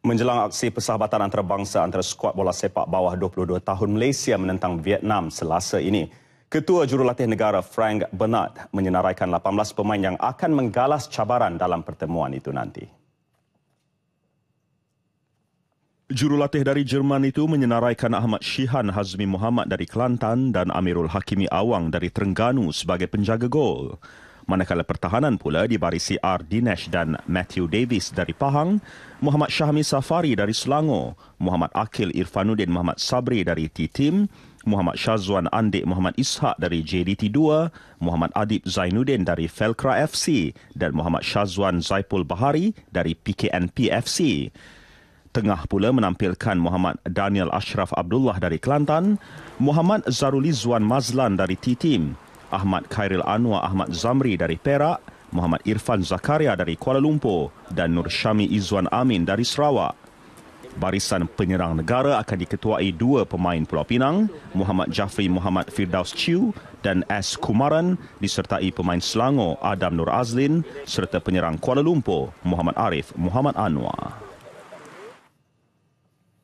Menjelang aksi persahabatan antarabangsa antara skuad bola sepak bawah 22 tahun Malaysia menentang Vietnam selasa ini, Ketua Jurulatih Negara Frank Bernard menyenaraikan 18 pemain yang akan menggalas cabaran dalam pertemuan itu nanti. Jurulatih dari Jerman itu menyenaraikan Ahmad Shihan Hazmi Muhammad dari Kelantan dan Amirul Hakimi Awang dari Terengganu sebagai penjaga gol. Manakala pertahanan pula dibarisi R. Dinesh dan Matthew Davis dari Pahang, Muhammad Syahmi Safari dari Selangor, Muhammad Akil Irfanuddin Muhammad Sabri dari Titim, Muhammad Syazwan Andik Muhammad Ishak dari JDT2, Muhammad Adib Zainuddin dari Felkra FC dan Muhammad Syazwan Zaipul Bahari dari PKNP FC. Tengah pula menampilkan Muhammad Daniel Ashraf Abdullah dari Kelantan, Muhammad Zarulizwan Mazlan dari T-Team, Ahmad Khairil Anwar Ahmad Zamri dari Perak, Muhammad Irfan Zakaria dari Kuala Lumpur dan Nur Syami Izzuan Amin dari Sarawak. Barisan penyerang negara akan diketuai dua pemain Pulau Pinang, Muhammad Jafri Muhammad Firdaus Chiu dan S. Kumaran disertai pemain Selangor Adam Nur Azlin serta penyerang Kuala Lumpur Muhammad Arif Muhammad Anwar.